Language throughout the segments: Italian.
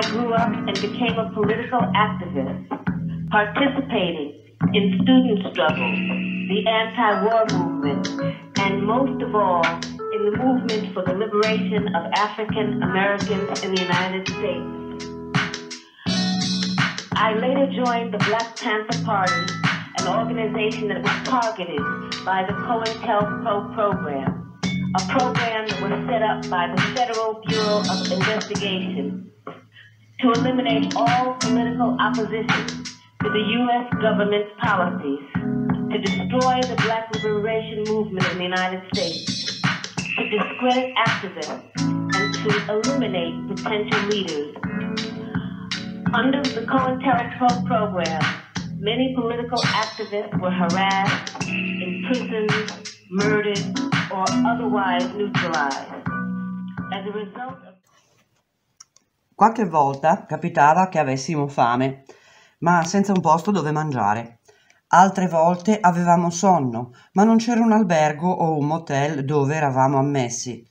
I grew up and became a political activist, participating in student struggles, the anti-war movement, and most of all, in the movement for the liberation of African Americans in the United States. I later joined the Black Panther Party, an organization that was targeted by the COINTELPRO program, a program that was set up by the Federal Bureau of Investigation to eliminate all political opposition to the U.S. government's policies, to destroy the black liberation movement in the United States, to discredit activists, and to eliminate potential leaders. Under the COINTELPRO program, many political activists were harassed, imprisoned, murdered, or otherwise neutralized. As a result Qualche volta capitava che avessimo fame, ma senza un posto dove mangiare. Altre volte avevamo sonno, ma non c'era un albergo o un motel dove eravamo ammessi.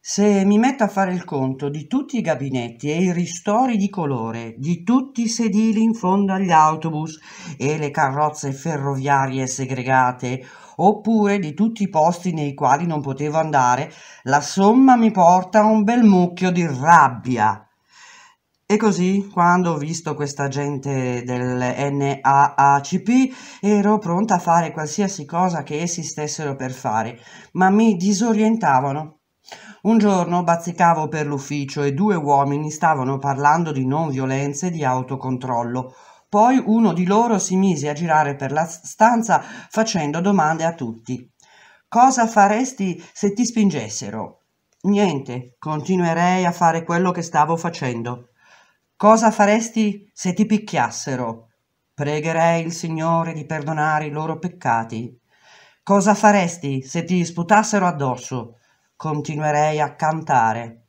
Se mi metto a fare il conto di tutti i gabinetti e i ristori di colore, di tutti i sedili in fondo agli autobus e le carrozze ferroviarie segregate, oppure di tutti i posti nei quali non potevo andare, la somma mi porta a un bel mucchio di rabbia. E così, quando ho visto questa gente del NAACP, ero pronta a fare qualsiasi cosa che essi stessero per fare, ma mi disorientavano. Un giorno bazzicavo per l'ufficio e due uomini stavano parlando di non violenza e di autocontrollo. Poi uno di loro si mise a girare per la stanza facendo domande a tutti. Cosa faresti se ti spingessero? Niente, continuerei a fare quello che stavo facendo. Cosa faresti se ti picchiassero? Pregherei il Signore di perdonare i loro peccati. Cosa faresti se ti sputassero addosso? Continuerei a cantare.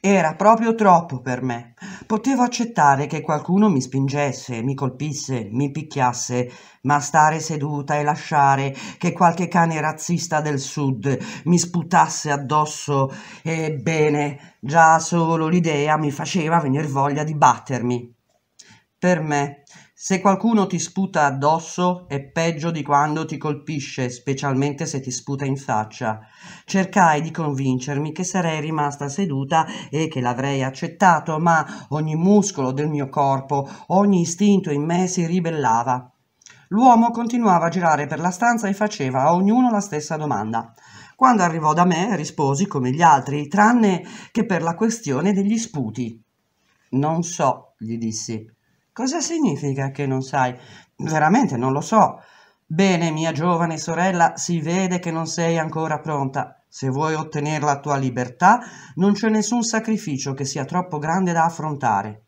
Era proprio troppo per me. Potevo accettare che qualcuno mi spingesse, mi colpisse, mi picchiasse, ma stare seduta e lasciare che qualche cane razzista del sud mi sputasse addosso, ebbene, già solo l'idea mi faceva venire voglia di battermi. Per me se qualcuno ti sputa addosso è peggio di quando ti colpisce, specialmente se ti sputa in faccia. Cercai di convincermi che sarei rimasta seduta e che l'avrei accettato, ma ogni muscolo del mio corpo, ogni istinto in me si ribellava. L'uomo continuava a girare per la stanza e faceva a ognuno la stessa domanda. Quando arrivò da me risposi come gli altri, tranne che per la questione degli sputi. Non so, gli dissi. Cosa significa che non sai? Veramente non lo so. Bene, mia giovane sorella, si vede che non sei ancora pronta. Se vuoi ottenere la tua libertà, non c'è nessun sacrificio che sia troppo grande da affrontare.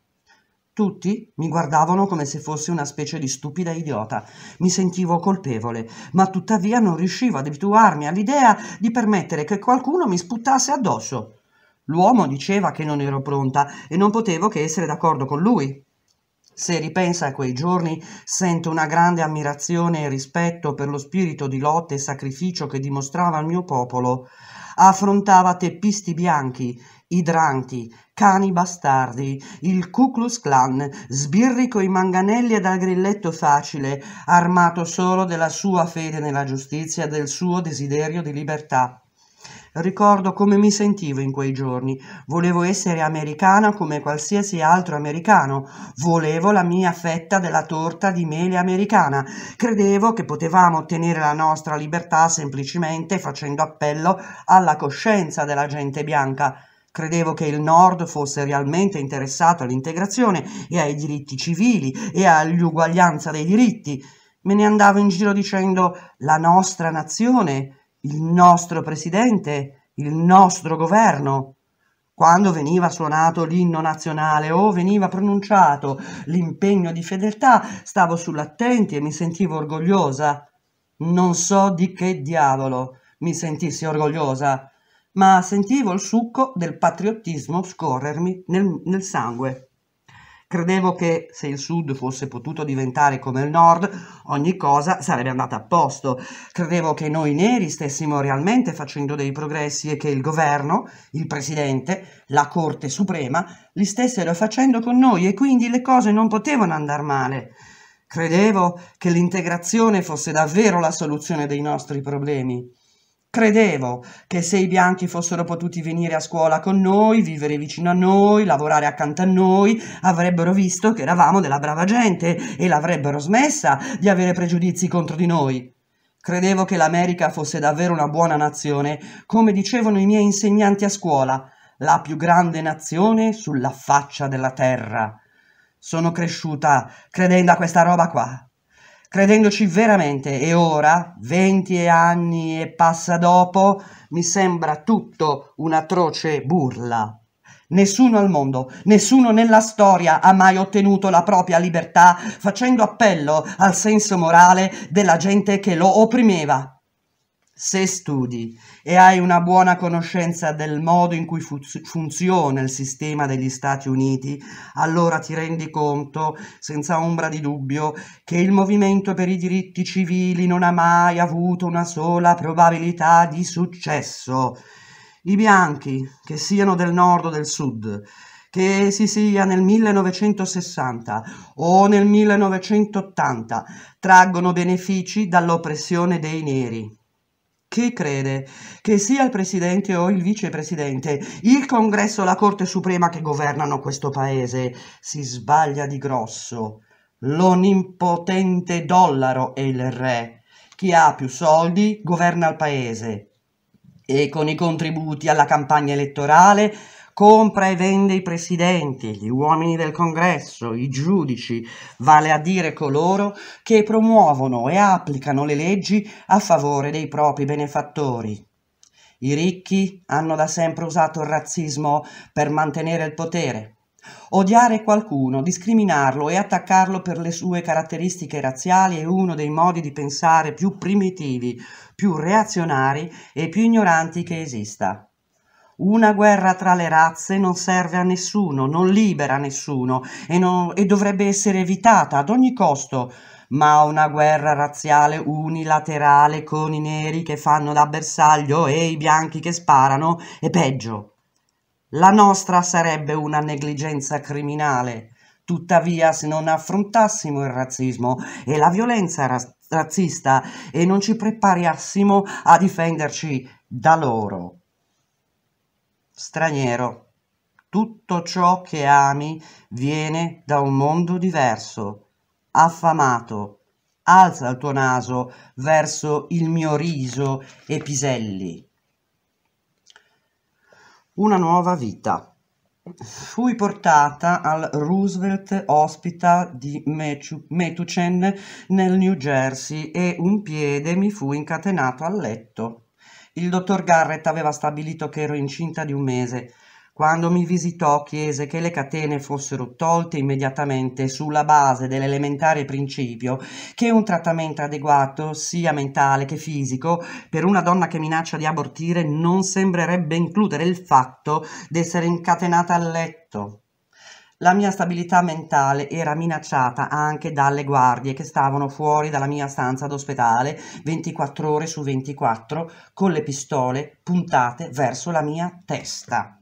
Tutti mi guardavano come se fossi una specie di stupida idiota. Mi sentivo colpevole, ma tuttavia non riuscivo ad abituarmi all'idea di permettere che qualcuno mi sputtasse addosso. L'uomo diceva che non ero pronta e non potevo che essere d'accordo con lui. Se ripensa a quei giorni, sento una grande ammirazione e rispetto per lo spirito di lotta e sacrificio che dimostrava il mio popolo. Affrontava teppisti bianchi, idranti, cani bastardi, il Ku Klux Klan, sbirri coi manganelli e dal grilletto facile, armato solo della sua fede nella giustizia e del suo desiderio di libertà. Ricordo come mi sentivo in quei giorni. Volevo essere americana come qualsiasi altro americano. Volevo la mia fetta della torta di mele americana. Credevo che potevamo ottenere la nostra libertà semplicemente facendo appello alla coscienza della gente bianca. Credevo che il Nord fosse realmente interessato all'integrazione e ai diritti civili e all'uguaglianza dei diritti. Me ne andavo in giro dicendo la nostra nazione, il nostro presidente, il nostro governo. Quando veniva suonato l'inno nazionale o veniva pronunciato l'impegno di fedeltà, stavo sull'attenti e mi sentivo orgogliosa. Non so di che diavolo mi sentissi orgogliosa, ma sentivo il succo del patriottismo scorrermi nel, nel sangue. Credevo che se il sud fosse potuto diventare come il nord, ogni cosa sarebbe andata a posto. Credevo che noi neri stessimo realmente facendo dei progressi e che il governo, il presidente, la Corte Suprema li stessero facendo con noi e quindi le cose non potevano andare male. Credevo che l'integrazione fosse davvero la soluzione dei nostri problemi. Credevo che se i bianchi fossero potuti venire a scuola con noi, vivere vicino a noi, lavorare accanto a noi, avrebbero visto che eravamo della brava gente e l'avrebbero smessa di avere pregiudizi contro di noi. Credevo che l'America fosse davvero una buona nazione, come dicevano i miei insegnanti a scuola, la più grande nazione sulla faccia della terra. Sono cresciuta credendo a questa roba qua credendoci veramente e ora, 20 anni e passa dopo, mi sembra tutto un'atroce burla. Nessuno al mondo, nessuno nella storia ha mai ottenuto la propria libertà facendo appello al senso morale della gente che lo opprimeva. Se studi e hai una buona conoscenza del modo in cui fu- funziona il sistema degli Stati Uniti, allora ti rendi conto, senza ombra di dubbio, che il movimento per i diritti civili non ha mai avuto una sola probabilità di successo. I bianchi, che siano del nord o del sud, che si sia nel 1960 o nel 1980, traggono benefici dall'oppressione dei neri che crede che sia il presidente o il vicepresidente, il congresso o la Corte Suprema che governano questo paese, si sbaglia di grosso. L'onimpotente dollaro è il re. Chi ha più soldi governa il paese. E con i contributi alla campagna elettorale compra e vende i presidenti, gli uomini del congresso, i giudici, vale a dire coloro che promuovono e applicano le leggi a favore dei propri benefattori. I ricchi hanno da sempre usato il razzismo per mantenere il potere. Odiare qualcuno, discriminarlo e attaccarlo per le sue caratteristiche razziali è uno dei modi di pensare più primitivi, più reazionari e più ignoranti che esista. Una guerra tra le razze non serve a nessuno, non libera nessuno e, non, e dovrebbe essere evitata ad ogni costo ma una guerra razziale unilaterale con i neri che fanno da bersaglio e i bianchi che sparano è peggio. La nostra sarebbe una negligenza criminale. Tuttavia, se non affrontassimo il razzismo e la violenza razzista e non ci preparassimo a difenderci da loro, straniero. Tutto ciò che ami viene da un mondo diverso, affamato. Alza il tuo naso verso il mio riso e piselli. Una nuova vita. Fui portata al Roosevelt Hospital di Metuchen nel New Jersey e un piede mi fu incatenato al letto. Il dottor Garrett aveva stabilito che ero incinta di un mese. Quando mi visitò chiese che le catene fossero tolte immediatamente sulla base dell'elementare principio che un trattamento adeguato, sia mentale che fisico, per una donna che minaccia di abortire non sembrerebbe includere il fatto di essere incatenata al letto. La mia stabilità mentale era minacciata anche dalle guardie che stavano fuori dalla mia stanza d'ospedale 24 ore su 24 con le pistole puntate verso la mia testa.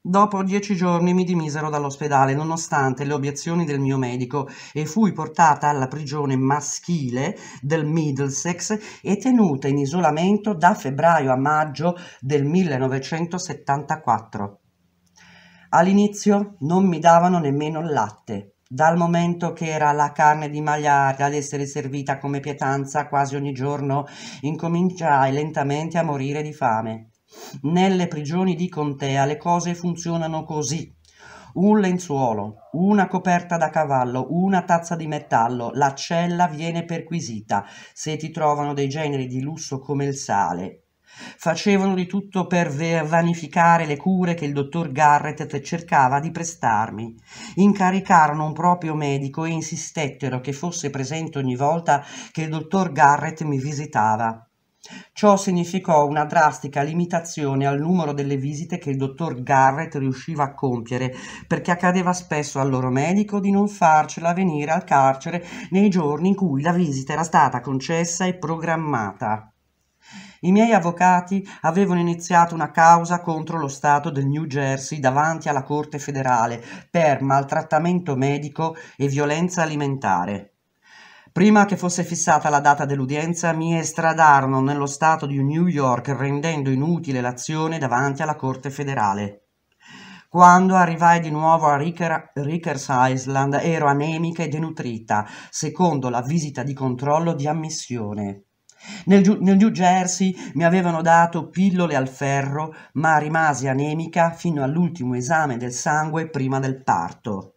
Dopo dieci giorni mi dimisero dall'ospedale nonostante le obiezioni del mio medico e fui portata alla prigione maschile del Middlesex e tenuta in isolamento da febbraio a maggio del 1974. All'inizio non mi davano nemmeno il latte, dal momento che era la carne di maiale ad essere servita come pietanza quasi ogni giorno, incominciai lentamente a morire di fame. Nelle prigioni di contea le cose funzionano così. Un lenzuolo, una coperta da cavallo, una tazza di metallo, la cella viene perquisita. Se ti trovano dei generi di lusso come il sale, Facevano di tutto per vanificare le cure che il dottor Garrett cercava di prestarmi. Incaricarono un proprio medico e insistettero che fosse presente ogni volta che il dottor Garrett mi visitava. Ciò significò una drastica limitazione al numero delle visite che il dottor Garrett riusciva a compiere, perché accadeva spesso al loro medico di non farcela venire al carcere nei giorni in cui la visita era stata concessa e programmata. I miei avvocati avevano iniziato una causa contro lo Stato del New Jersey davanti alla Corte federale per maltrattamento medico e violenza alimentare. Prima che fosse fissata la data dell'udienza, mi estradarono nello Stato di New York rendendo inutile l'azione davanti alla Corte federale. Quando arrivai di nuovo a Ricker, Rickers Island ero anemica e denutrita, secondo la visita di controllo di ammissione. Nel, nel New Jersey mi avevano dato pillole al ferro, ma rimasi anemica fino all'ultimo esame del sangue prima del parto.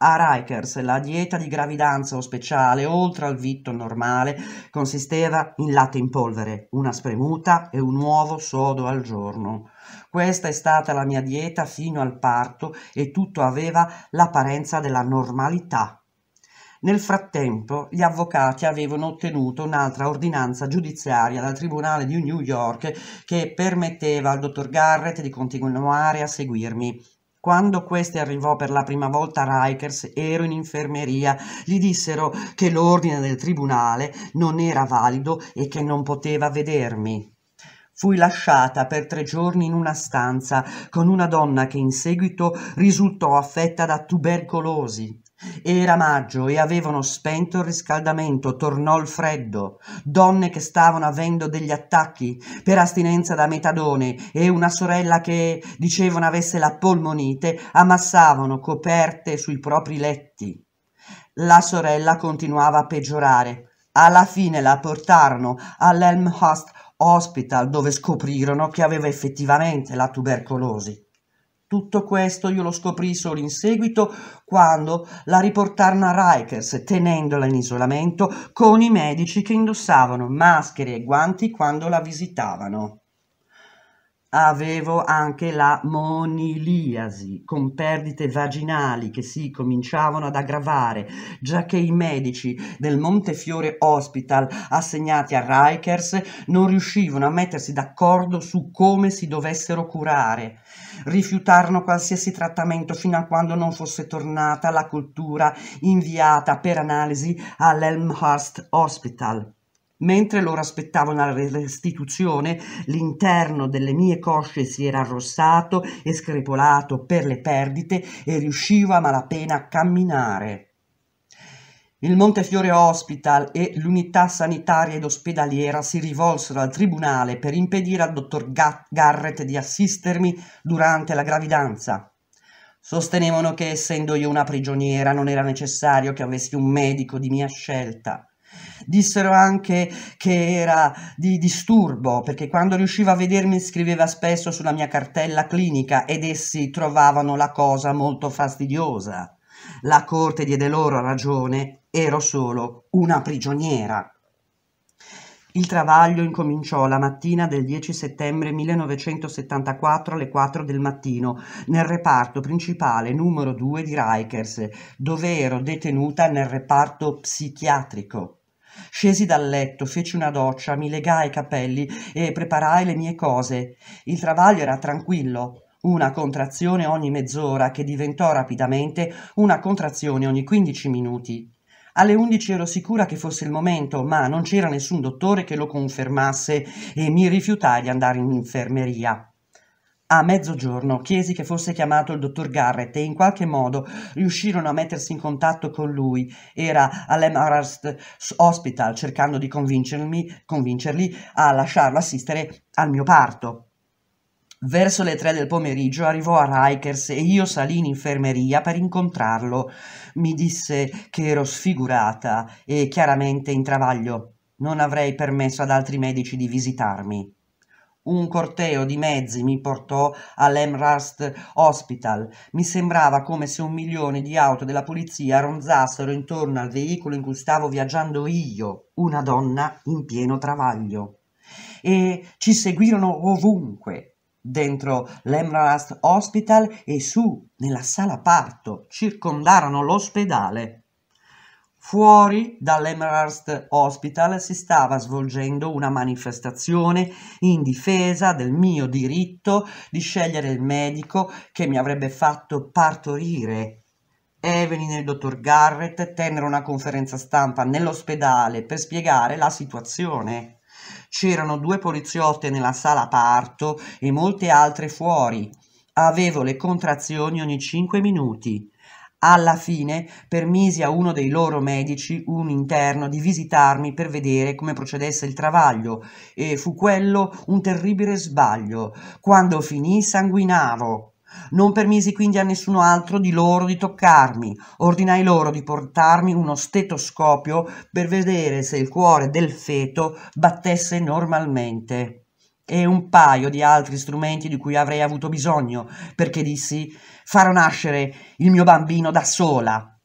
A Rikers la dieta di gravidanza o speciale, oltre al vitto normale, consisteva in latte in polvere, una spremuta e un uovo sodo al giorno. Questa è stata la mia dieta fino al parto e tutto aveva l'apparenza della normalità. Nel frattempo gli avvocati avevano ottenuto un'altra ordinanza giudiziaria dal Tribunale di New York che permetteva al dottor Garrett di continuare a seguirmi. Quando questi arrivò per la prima volta a Rikers, ero in infermeria, gli dissero che l'ordine del tribunale non era valido e che non poteva vedermi. Fui lasciata per tre giorni in una stanza con una donna che in seguito risultò affetta da tubercolosi era maggio e avevano spento il riscaldamento tornò il freddo donne che stavano avendo degli attacchi per astinenza da metadone e una sorella che dicevano avesse la polmonite ammassavano coperte sui propri letti la sorella continuava a peggiorare alla fine la portarono all'Elmhurst Hospital dove scoprirono che aveva effettivamente la tubercolosi tutto questo io lo scoprì solo in seguito quando la riportarono a Rikers tenendola in isolamento con i medici che indossavano maschere e guanti quando la visitavano avevo anche la moniliasi, con perdite vaginali che si cominciavano ad aggravare, già che i medici del Montefiore Hospital assegnati a Rikers non riuscivano a mettersi d'accordo su come si dovessero curare. Rifiutarono qualsiasi trattamento fino a quando non fosse tornata la cultura inviata per analisi all'Elmhurst Hospital. Mentre loro aspettavano la restituzione, l'interno delle mie cosce si era arrossato e screpolato per le perdite e riuscivo a malapena a camminare. Il Montefiore Hospital e l'unità sanitaria ed ospedaliera si rivolsero al tribunale per impedire al dottor Garrett di assistermi durante la gravidanza. Sostenevano che, essendo io una prigioniera, non era necessario che avessi un medico di mia scelta. Dissero anche che era di disturbo perché quando riusciva a vedermi scriveva spesso sulla mia cartella clinica ed essi trovavano la cosa molto fastidiosa. La corte diede loro ragione, ero solo una prigioniera. Il travaglio incominciò la mattina del 10 settembre 1974 alle 4 del mattino nel reparto principale numero 2 di Rikers, dove ero detenuta nel reparto psichiatrico. Scesi dal letto, feci una doccia, mi legai i capelli e preparai le mie cose. Il travaglio era tranquillo, una contrazione ogni mezz'ora che diventò rapidamente una contrazione ogni 15 minuti. Alle 11 ero sicura che fosse il momento, ma non c'era nessun dottore che lo confermasse e mi rifiutai di andare in infermeria. A mezzogiorno chiesi che fosse chiamato il dottor Garrett e in qualche modo riuscirono a mettersi in contatto con lui. Era all'Emarst Hospital cercando di convincerli a lasciarlo assistere al mio parto. Verso le tre del pomeriggio arrivò a Rikers e io salì in infermeria per incontrarlo. Mi disse che ero sfigurata e chiaramente in travaglio. Non avrei permesso ad altri medici di visitarmi. Un corteo di mezzi mi portò all'Emrast Hospital. Mi sembrava come se un milione di auto della polizia ronzassero intorno al veicolo in cui stavo viaggiando io, una donna in pieno travaglio. E ci seguirono ovunque, dentro l'Emrast Hospital e su, nella sala parto, circondarono l'ospedale. Fuori dall'Emerald Hospital si stava svolgendo una manifestazione in difesa del mio diritto di scegliere il medico che mi avrebbe fatto partorire. Evelyn e il dottor Garrett tennero una conferenza stampa nell'ospedale per spiegare la situazione. C'erano due poliziotte nella sala parto e molte altre fuori. Avevo le contrazioni ogni cinque minuti. Alla fine permisi a uno dei loro medici, un interno, di visitarmi per vedere come procedesse il travaglio e fu quello un terribile sbaglio. Quando finì sanguinavo. Non permisi quindi a nessuno altro di loro di toccarmi. Ordinai loro di portarmi uno stetoscopio per vedere se il cuore del feto battesse normalmente e un paio di altri strumenti di cui avrei avuto bisogno, perché dissi farò nascere il mio bambino da sola.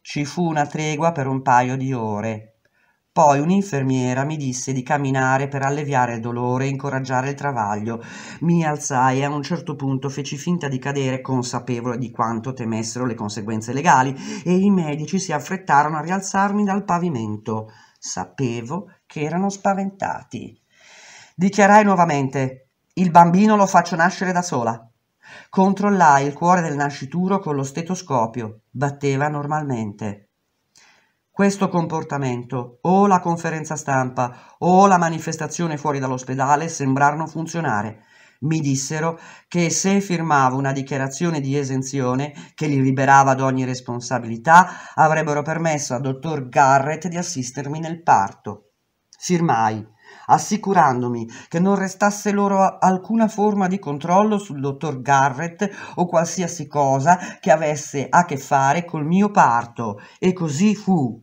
Ci fu una tregua per un paio di ore. Poi un'infermiera mi disse di camminare per alleviare il dolore e incoraggiare il travaglio. Mi alzai e a un certo punto feci finta di cadere, consapevole di quanto temessero le conseguenze legali, e i medici si affrettarono a rialzarmi dal pavimento. Sapevo che erano spaventati. Dichiarai nuovamente: Il bambino lo faccio nascere da sola. Controllai il cuore del nascituro con lo stetoscopio. Batteva normalmente. Questo comportamento, o la conferenza stampa, o la manifestazione fuori dall'ospedale sembrarono funzionare. Mi dissero che se firmavo una dichiarazione di esenzione che li liberava da ogni responsabilità, avrebbero permesso al dottor Garrett di assistermi nel parto. Firmai assicurandomi che non restasse loro alcuna forma di controllo sul dottor Garrett o qualsiasi cosa che avesse a che fare col mio parto. E così fu.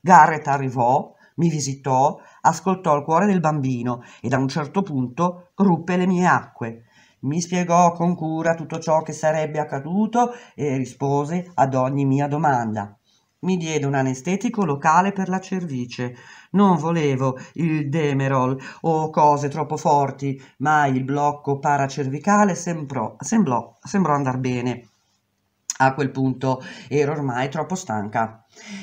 Garrett arrivò, mi visitò, ascoltò il cuore del bambino e da un certo punto ruppe le mie acque. Mi spiegò con cura tutto ciò che sarebbe accaduto e rispose ad ogni mia domanda. Mi diede un anestetico locale per la cervice. Non volevo il Demerol o cose troppo forti, ma il blocco paracervicale sembrò, sembrò, sembrò andar bene. A quel punto ero ormai troppo stanca.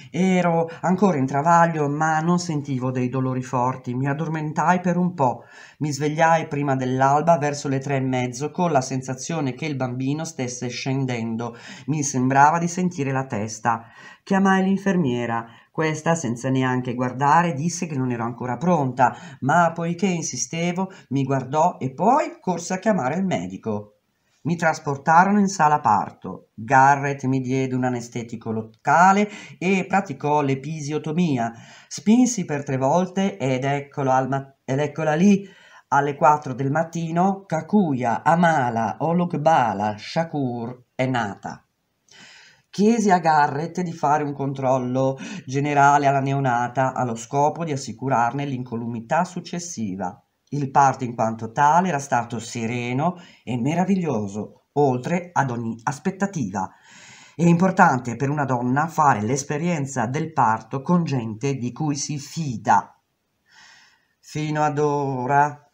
Ero ancora in travaglio, ma non sentivo dei dolori forti. Mi addormentai per un po'. Mi svegliai prima dell'alba verso le tre e mezzo con la sensazione che il bambino stesse scendendo. Mi sembrava di sentire la testa. Chiamai l'infermiera. Questa, senza neanche guardare, disse che non ero ancora pronta, ma poiché insistevo, mi guardò e poi corse a chiamare il medico. Mi trasportarono in sala parto. Garrett mi diede un anestetico locale e praticò l'episiotomia. Spinsi per tre volte ed, ma- ed eccola lì alle 4 del mattino Kakuya, Amala, Ologbala, Shakur è nata. Chiesi a Garrett di fare un controllo generale alla neonata allo scopo di assicurarne l'incolumità successiva. Il parto in quanto tale era stato sereno e meraviglioso, oltre ad ogni aspettativa. È importante per una donna fare l'esperienza del parto con gente di cui si fida. Fino ad ora,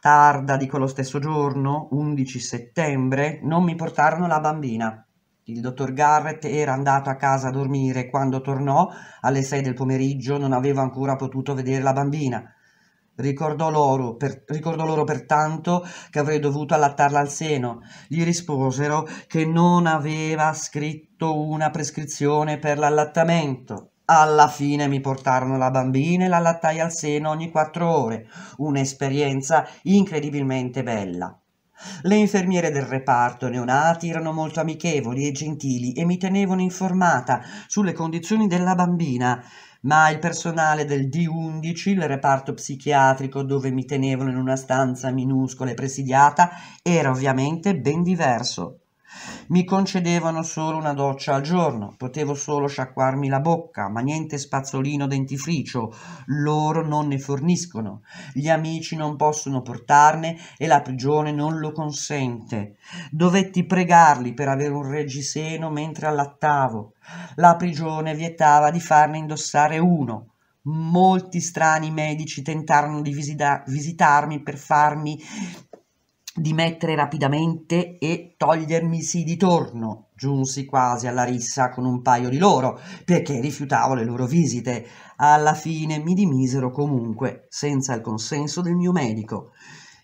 tarda di quello stesso giorno, 11 settembre, non mi portarono la bambina. Il dottor Garrett era andato a casa a dormire. Quando tornò alle 6 del pomeriggio non aveva ancora potuto vedere la bambina. Ricordò loro, per, ricordò loro pertanto che avrei dovuto allattarla al seno. Gli risposero che non aveva scritto una prescrizione per l'allattamento. Alla fine mi portarono la bambina e l'allattai al seno ogni quattro ore, un'esperienza incredibilmente bella. Le infermiere del reparto neonati erano molto amichevoli e gentili e mi tenevano informata sulle condizioni della bambina ma il personale del D11, il reparto psichiatrico dove mi tenevano in una stanza minuscola e presidiata, era ovviamente ben diverso. Mi concedevano solo una doccia al giorno, potevo solo sciacquarmi la bocca, ma niente spazzolino dentifricio, loro non ne forniscono, gli amici non possono portarne e la prigione non lo consente. Dovetti pregarli per avere un reggiseno mentre allattavo. La prigione vietava di farne indossare uno, molti strani medici tentarono di visita- visitarmi per farmi di mettere rapidamente e togliermisi di torno. Giunsi quasi alla rissa con un paio di loro, perché rifiutavo le loro visite. Alla fine mi dimisero comunque, senza il consenso del mio medico.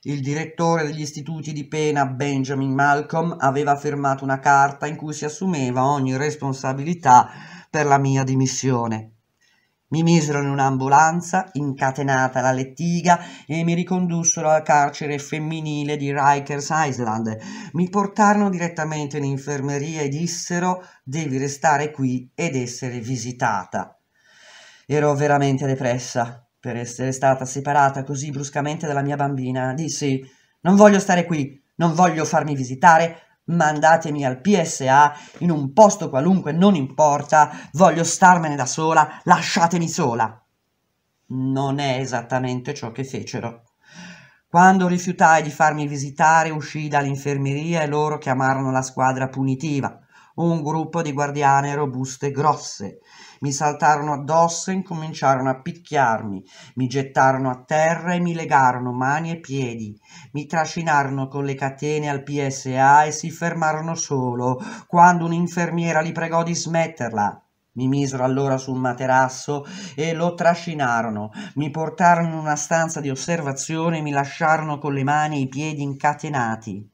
Il direttore degli istituti di pena Benjamin Malcolm aveva firmato una carta in cui si assumeva ogni responsabilità per la mia dimissione. Mi misero in un'ambulanza, incatenata la lettiga, e mi ricondussero al carcere femminile di Rikers Island. Mi portarono direttamente in infermeria e dissero devi restare qui ed essere visitata. Ero veramente depressa per essere stata separata così bruscamente dalla mia bambina. Dissi non voglio stare qui, non voglio farmi visitare, mandatemi al PSA in un posto qualunque, non importa, voglio starmene da sola, lasciatemi sola. Non è esattamente ciò che fecero. Quando rifiutai di farmi visitare, uscii dall'infermeria e loro chiamarono la squadra punitiva, un gruppo di guardiane robuste grosse, mi saltarono addosso e incominciarono a picchiarmi, mi gettarono a terra e mi legarono mani e piedi. Mi trascinarono con le catene al PSA e si fermarono solo quando un'infermiera li pregò di smetterla. Mi misero allora su un materasso e lo trascinarono. Mi portarono in una stanza di osservazione e mi lasciarono con le mani e i piedi incatenati.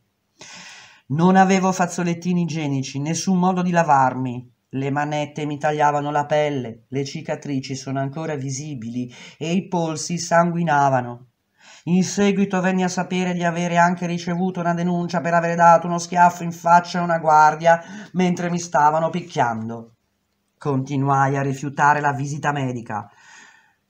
Non avevo fazzolettini igienici, nessun modo di lavarmi. Le manette mi tagliavano la pelle, le cicatrici sono ancora visibili e i polsi sanguinavano. In seguito venni a sapere di avere anche ricevuto una denuncia per aver dato uno schiaffo in faccia a una guardia mentre mi stavano picchiando. Continuai a rifiutare la visita medica.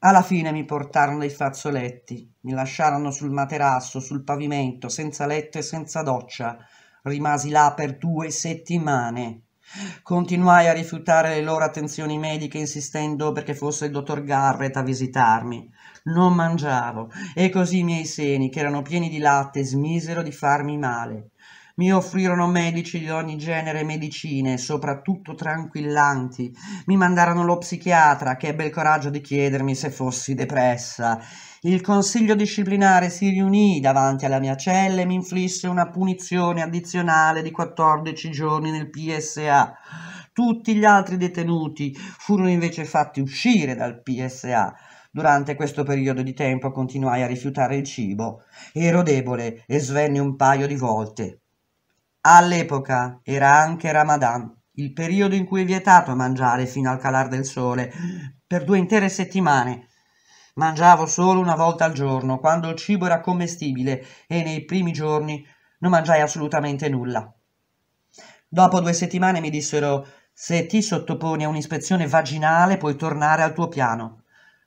Alla fine mi portarono dei fazzoletti, mi lasciarono sul materasso, sul pavimento, senza letto e senza doccia. Rimasi là per due settimane. Continuai a rifiutare le loro attenzioni mediche insistendo perché fosse il dottor Garrett a visitarmi. Non mangiavo e così i miei seni, che erano pieni di latte, smisero di farmi male. Mi offrirono medici di ogni genere e medicine, soprattutto tranquillanti. Mi mandarono lo psichiatra, che ebbe il coraggio di chiedermi se fossi depressa. Il consiglio disciplinare si riunì davanti alla mia cella e mi inflisse una punizione addizionale di 14 giorni nel PSA. Tutti gli altri detenuti furono invece fatti uscire dal PSA. Durante questo periodo di tempo continuai a rifiutare il cibo. Ero debole e svenni un paio di volte. All'epoca era anche Ramadan, il periodo in cui è vietato mangiare fino al calar del sole, per due intere settimane. Mangiavo solo una volta al giorno, quando il cibo era commestibile, e nei primi giorni non mangiai assolutamente nulla. Dopo due settimane mi dissero se ti sottoponi a un'ispezione vaginale puoi tornare al tuo piano.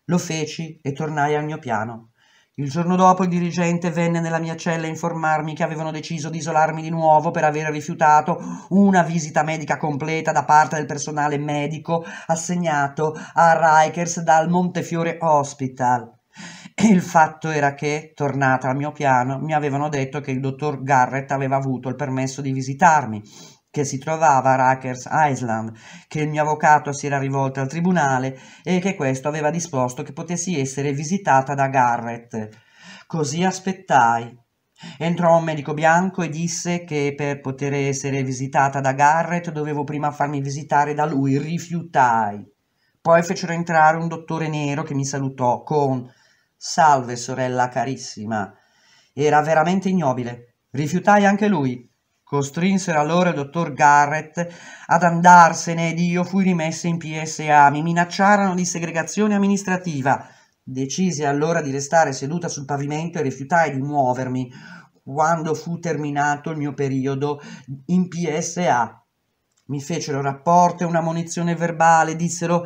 Lo feci e tornai al mio piano. Il giorno dopo il dirigente venne nella mia cella a informarmi che avevano deciso di isolarmi di nuovo per aver rifiutato una visita medica completa da parte del personale medico assegnato a Rikers dal Montefiore Hospital. Il fatto era che, tornata al mio piano, mi avevano detto che il dottor Garrett aveva avuto il permesso di visitarmi che si trovava a Rackers Island, che il mio avvocato si era rivolto al tribunale e che questo aveva disposto che potessi essere visitata da Garrett. Così aspettai. Entrò un medico bianco e disse che per poter essere visitata da Garrett dovevo prima farmi visitare da lui. Rifiutai. Poi fecero entrare un dottore nero che mi salutò con Salve sorella carissima. Era veramente ignobile. Rifiutai anche lui. Costrinsero allora il dottor Garrett ad andarsene ed io fui rimessa in PSA. Mi minacciarono di segregazione amministrativa. Decisi allora di restare seduta sul pavimento e rifiutai di muovermi quando fu terminato il mio periodo in PSA. Mi fecero rapporto e una munizione verbale, dissero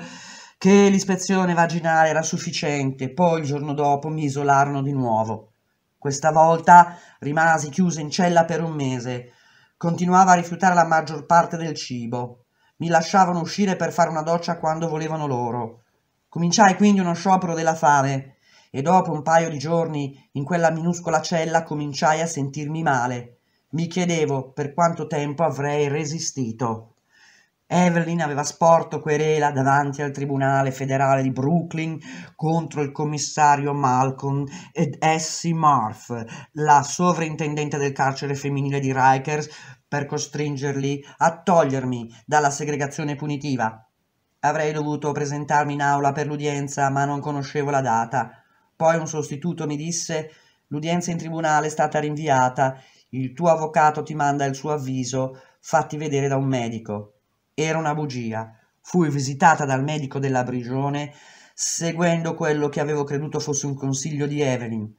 che l'ispezione vaginale era sufficiente, poi il giorno dopo mi isolarono di nuovo. Questa volta rimasi chiusa in cella per un mese. Continuava a rifiutare la maggior parte del cibo. Mi lasciavano uscire per fare una doccia quando volevano loro. Cominciai quindi uno sciopero della fame e dopo un paio di giorni in quella minuscola cella cominciai a sentirmi male. Mi chiedevo per quanto tempo avrei resistito. Evelyn aveva sporto querela davanti al Tribunale federale di Brooklyn contro il commissario Malcolm ed Essie Marth, la sovrintendente del carcere femminile di Rikers, per costringerli a togliermi dalla segregazione punitiva. Avrei dovuto presentarmi in aula per l'udienza, ma non conoscevo la data. Poi un sostituto mi disse l'udienza in tribunale è stata rinviata, il tuo avvocato ti manda il suo avviso, fatti vedere da un medico. Era una bugia. Fui visitata dal medico della prigione seguendo quello che avevo creduto fosse un consiglio di Evelyn.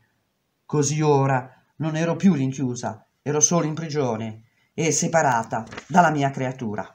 Così ora non ero più rinchiusa, ero solo in prigione e separata dalla mia creatura.